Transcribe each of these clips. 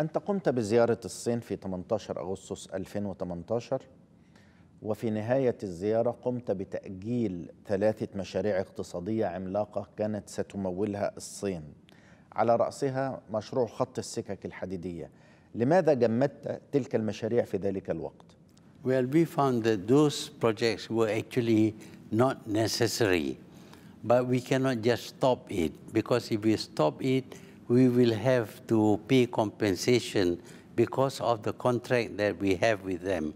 أنت قمت بزيارة الصين في 18 أغسطس 2018 وفي نهاية الزيارة قمت بتأجيل ثلاثة مشاريع اقتصادية عملاقة كانت ستمولها الصين على رأسها مشروع خط السكك الحديدية لماذا جمدت تلك المشاريع في ذلك الوقت؟ Well, we found that those projects were actually not necessary. But we cannot just stop it because if we stop it, we will have to pay compensation because of the contract that we have with them.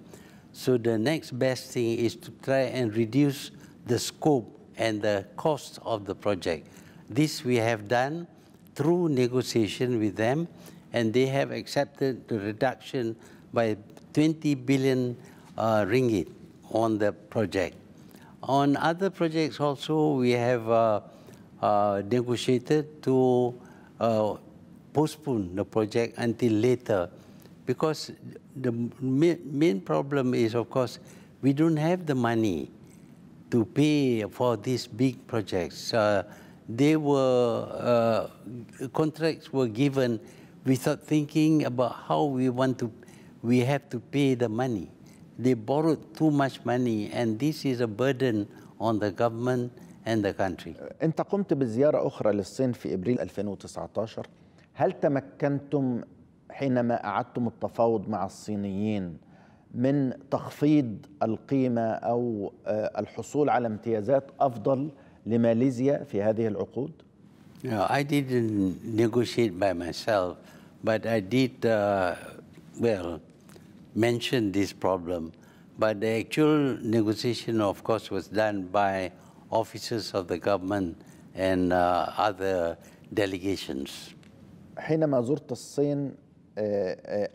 So the next best thing is to try and reduce the scope and the cost of the project. This we have done through negotiation with them, and they have accepted the reduction by 20 billion uh, ringgit on the project. On other projects also, we have uh, uh, negotiated to uh, postpone the project until later because the main problem is, of course, we don't have the money to pay for these big projects. Uh, they were, uh, contracts were given without thinking about how we want to, we have to pay the money. They borrowed too much money, and this is a burden on the government in the country. أه، أنت قمت بزيارة أخرى للصين في إبريل 2019 هل تمكنتم حينما أعدتم التفاوض مع الصينيين من تخفيض القيمة أو أه، الحصول على امتيازات أفضل لماليزيا في هذه العقود؟ No, I didn't negotiate by myself, but I did, uh, well, mention this problem. But the actual negotiation, of course, was done by officers of the government and uh, other delegations. حينما زرت الصين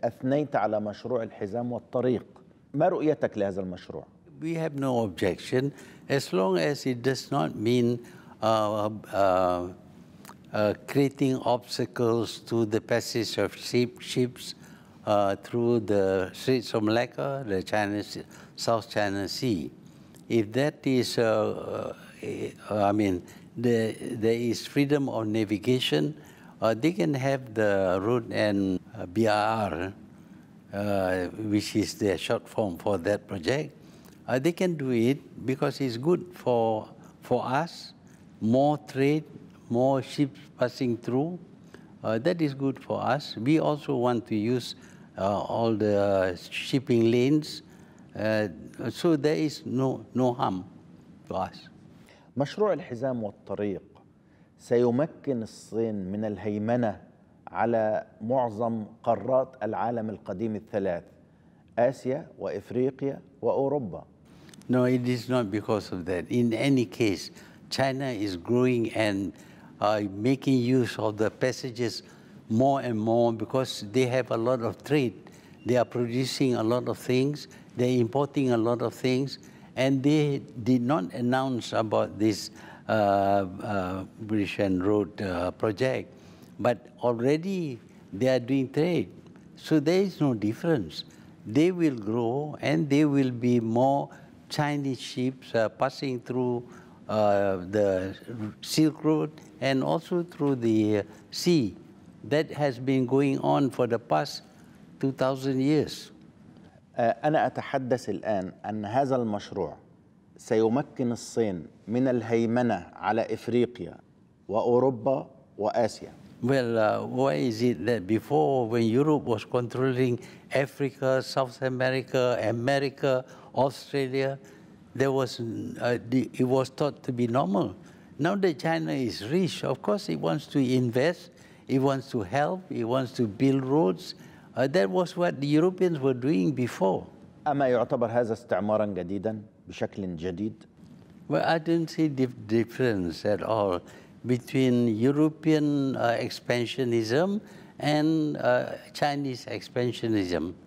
أثنيت على مشروع الحزام والطريق ما رؤيتك لهذا المشروع؟ We have no objection as long as it does not mean uh, uh, uh, creating obstacles to the passage of ship, ships uh, through the Straits of Malacca, the China, South China Sea. If that is uh, uh, I mean, there, there is freedom of navigation. Uh, they can have the route and uh, BRR, uh, which is their short form for that project. Uh, they can do it because it's good for, for us, more trade, more ships passing through. Uh, that is good for us. We also want to use all the shipping lanes. so there is no, no harm to us. مشروع الحزام والطريق سيمكن الصين من الهيمنة على معظم قارات العالم القديم الثلاث آسيا وإفريقيا وأوروبا No, it is not because of that. In any case, China is growing and uh, making use of the passages more and more because they have a lot of trade. They are producing a lot of things. They're importing a lot of things. and they did not announce about this uh, uh, Brishan Road uh, project, but already they are doing trade. So there is no difference. They will grow and there will be more Chinese ships uh, passing through uh, the Silk Road and also through the uh, sea. That has been going on for the past 2,000 years. أنا أتحدث الآن أن هذا المشروع سيمكن الصين من الهيمنة على إفريقيا وأوروبا وآسيا Well, uh, why is it that before, when Europe was controlling Africa, South America, America, Australia, there was uh, it was thought to be normal. Now that China is rich, of course, it wants to invest, it wants to help, it wants to build roads, Uh, that was what the Europeans were doing before. أما يعتبر هذا استعمارا جديدا بشكل جديد؟ Well, I don't see the difference at all between European uh, expansionism and uh, Chinese expansionism.